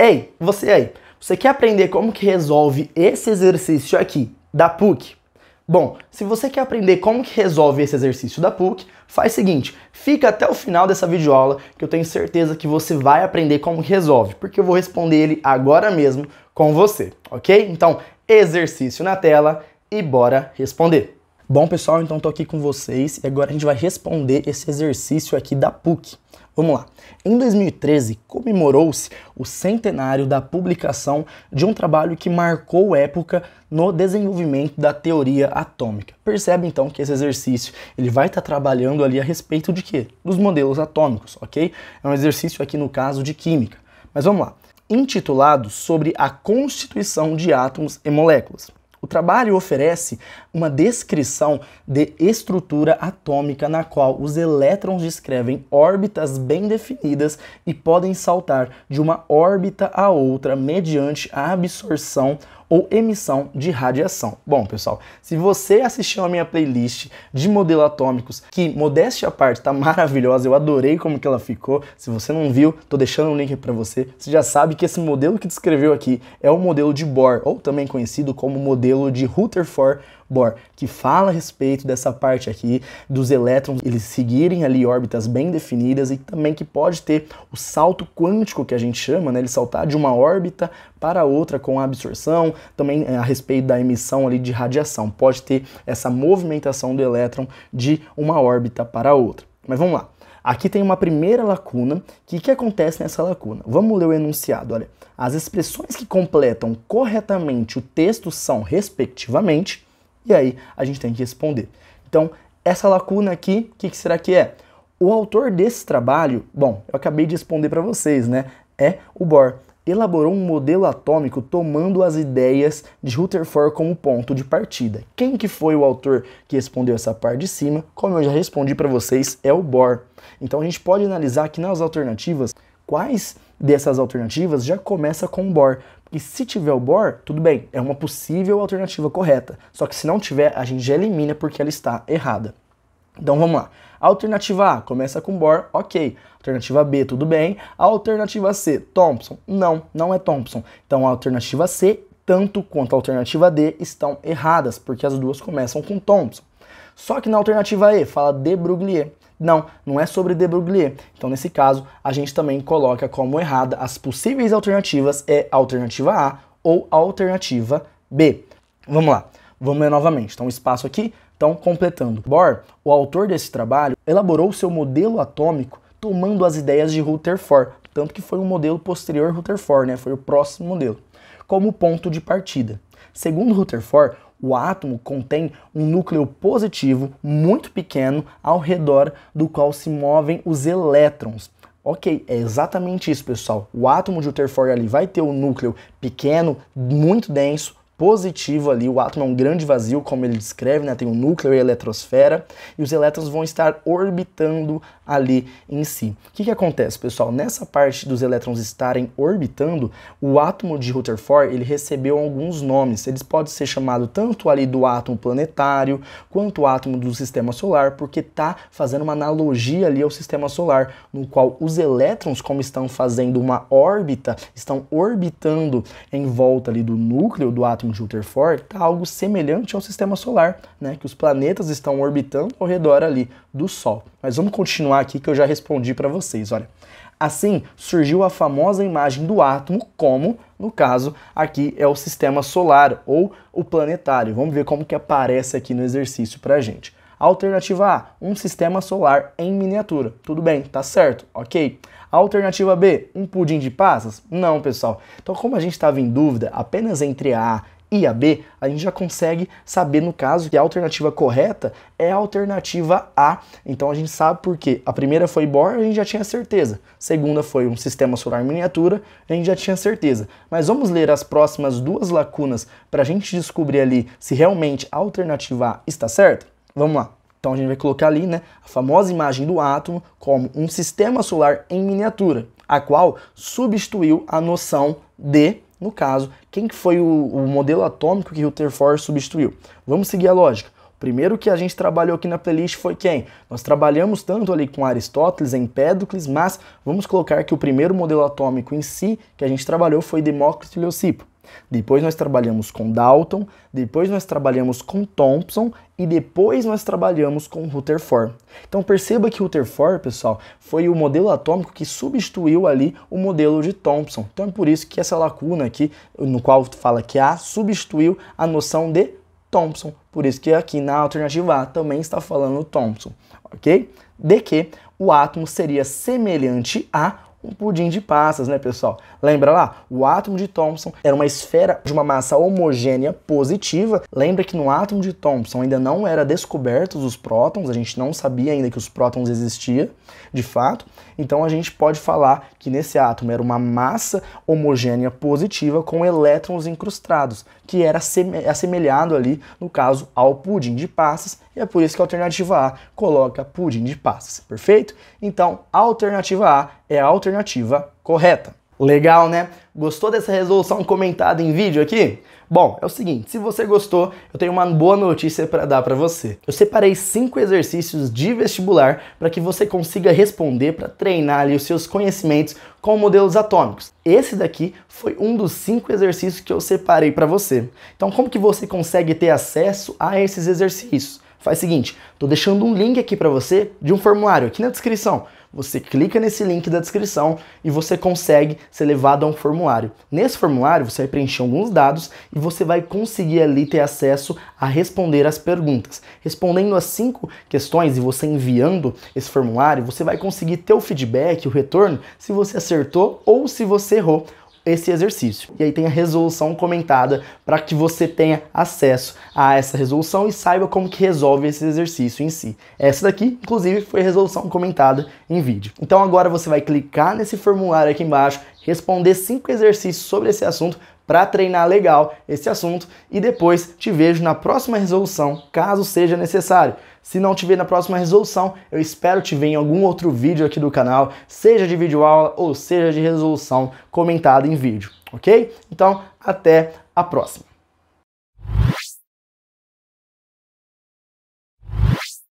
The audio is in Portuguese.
Ei, você aí, você quer aprender como que resolve esse exercício aqui da PUC? Bom, se você quer aprender como que resolve esse exercício da PUC, faz o seguinte, fica até o final dessa videoaula que eu tenho certeza que você vai aprender como que resolve, porque eu vou responder ele agora mesmo com você, ok? Então, exercício na tela e bora responder. Bom, pessoal, então estou aqui com vocês e agora a gente vai responder esse exercício aqui da PUC, Vamos lá. Em 2013, comemorou-se o centenário da publicação de um trabalho que marcou época no desenvolvimento da teoria atômica. Percebe então que esse exercício ele vai estar tá trabalhando ali a respeito de quê? Dos modelos atômicos, ok? É um exercício aqui no caso de química. Mas vamos lá. Intitulado sobre a constituição de átomos e moléculas. O trabalho oferece uma descrição de estrutura atômica na qual os elétrons descrevem órbitas bem definidas e podem saltar de uma órbita a outra mediante a absorção ou emissão de radiação. Bom, pessoal, se você assistiu a minha playlist de modelo atômicos, que modéstia à parte tá maravilhosa, eu adorei como que ela ficou. Se você não viu, tô deixando um link para você. Você já sabe que esse modelo que descreveu aqui é o modelo de Bohr, ou também conhecido como modelo de Rutherford Bohr, que fala a respeito dessa parte aqui dos elétrons eles seguirem ali órbitas bem definidas e também que pode ter o salto quântico que a gente chama, né, ele saltar de uma órbita para outra com a absorção, também eh, a respeito da emissão ali de radiação. Pode ter essa movimentação do elétron de uma órbita para outra. Mas vamos lá. Aqui tem uma primeira lacuna. O que, que acontece nessa lacuna? Vamos ler o enunciado. Olha, as expressões que completam corretamente o texto são, respectivamente, e aí a gente tem que responder. Então, essa lacuna aqui, o que, que será que é? O autor desse trabalho, bom, eu acabei de responder para vocês, né? É o Bohr elaborou um modelo atômico tomando as ideias de Rutherford como ponto de partida. Quem que foi o autor que respondeu essa parte de cima? Como eu já respondi para vocês, é o Bohr. Então a gente pode analisar aqui nas alternativas quais dessas alternativas já começa com Bohr, e se tiver o BOR, tudo bem, é uma possível alternativa correta. Só que se não tiver, a gente já elimina porque ela está errada. Então vamos lá. Alternativa A começa com Bohr, ok. Alternativa B, tudo bem. Alternativa C, Thompson. Não, não é Thompson. Então a alternativa C, tanto quanto a alternativa D, estão erradas, porque as duas começam com Thompson. Só que na alternativa E fala de Bruglier. Não, não é sobre de Broglie. Então, nesse caso, a gente também coloca como errada as possíveis alternativas é a alternativa A ou a alternativa B. Vamos lá. Vamos ler novamente. Então, espaço aqui. Então, completando. Bohr, o autor desse trabalho, elaborou seu modelo atômico tomando as ideias de Rutherford, tanto que foi um modelo posterior Rutherford, né? Foi o próximo modelo, como ponto de partida. Segundo Rutherford, o átomo contém um núcleo positivo muito pequeno ao redor do qual se movem os elétrons. Ok, é exatamente isso, pessoal. O átomo de Rutherford ali vai ter um núcleo pequeno, muito denso, positivo ali, o átomo é um grande vazio, como ele descreve, né? tem um núcleo e a eletrosfera, e os elétrons vão estar orbitando ali em si. O que, que acontece, pessoal? Nessa parte dos elétrons estarem orbitando, o átomo de Rutherford ele recebeu alguns nomes. Eles podem ser chamados tanto ali do átomo planetário, quanto o átomo do sistema solar, porque está fazendo uma analogia ali ao sistema solar, no qual os elétrons, como estão fazendo uma órbita, estão orbitando em volta ali do núcleo do átomo Martin de Rutherford está algo semelhante ao sistema solar, né? que os planetas estão orbitando ao redor ali do Sol. Mas vamos continuar aqui que eu já respondi para vocês, olha. Assim, surgiu a famosa imagem do átomo como, no caso, aqui é o sistema solar ou o planetário. Vamos ver como que aparece aqui no exercício para a gente. Alternativa A, um sistema solar em miniatura. Tudo bem, tá certo, ok. Alternativa B, um pudim de passas? Não, pessoal. Então, como a gente estava em dúvida apenas entre a A e a B, a gente já consegue saber no caso que a alternativa correta é a alternativa A. Então a gente sabe por quê. A primeira foi Bohr, a gente já tinha certeza. A segunda foi um sistema solar miniatura, a gente já tinha certeza. Mas vamos ler as próximas duas lacunas para a gente descobrir ali se realmente a alternativa A está certa? Vamos lá. Então a gente vai colocar ali né, a famosa imagem do átomo como um sistema solar em miniatura, a qual substituiu a noção de no caso, quem que foi o, o modelo atômico que Rutherford substituiu? Vamos seguir a lógica. O primeiro que a gente trabalhou aqui na playlist foi quem? Nós trabalhamos tanto ali com Aristóteles, Empédocles, mas vamos colocar que o primeiro modelo atômico em si que a gente trabalhou foi Demócrito e Leucipo. Depois nós trabalhamos com Dalton, depois nós trabalhamos com Thompson e depois nós trabalhamos com Rutherford. Então perceba que Rutherford, pessoal, foi o modelo atômico que substituiu ali o modelo de Thompson. Então é por isso que essa lacuna aqui, no qual fala que A, substituiu a noção de Thompson. Por isso que aqui na alternativa A também está falando Thompson, ok? De que o átomo seria semelhante a um pudim de passas, né, pessoal? Lembra lá? O átomo de Thomson era uma esfera de uma massa homogênea positiva. Lembra que no átomo de Thomson ainda não era descobertos os prótons, a gente não sabia ainda que os prótons existiam, de fato. Então a gente pode falar que nesse átomo era uma massa homogênea positiva com elétrons incrustados, que era assemelhado ali, no caso, ao pudim de passas e é por isso que a alternativa A coloca pudim de passas, perfeito? Então, a alternativa A é a alternativa correta. Legal, né? Gostou dessa resolução comentada em vídeo aqui? Bom, é o seguinte, se você gostou, eu tenho uma boa notícia para dar para você. Eu separei cinco exercícios de vestibular para que você consiga responder para treinar ali os seus conhecimentos com modelos atômicos. Esse daqui foi um dos cinco exercícios que eu separei para você. Então, como que você consegue ter acesso a esses exercícios? Faz o seguinte, estou deixando um link aqui para você de um formulário aqui na descrição. Você clica nesse link da descrição e você consegue ser levado a um formulário. Nesse formulário, você vai preencher alguns dados e você vai conseguir ali ter acesso a responder as perguntas. Respondendo as cinco questões e você enviando esse formulário, você vai conseguir ter o feedback, o retorno, se você acertou ou se você errou esse exercício. E aí tem a resolução comentada para que você tenha acesso a essa resolução e saiba como que resolve esse exercício em si. Essa daqui, inclusive, foi a resolução comentada em vídeo. Então agora você vai clicar nesse formulário aqui embaixo, responder cinco exercícios sobre esse assunto para treinar legal esse assunto e depois te vejo na próxima resolução, caso seja necessário. Se não te ver na próxima resolução, eu espero te ver em algum outro vídeo aqui do canal, seja de vídeo aula ou seja de resolução comentada em vídeo, ok? Então, até a próxima.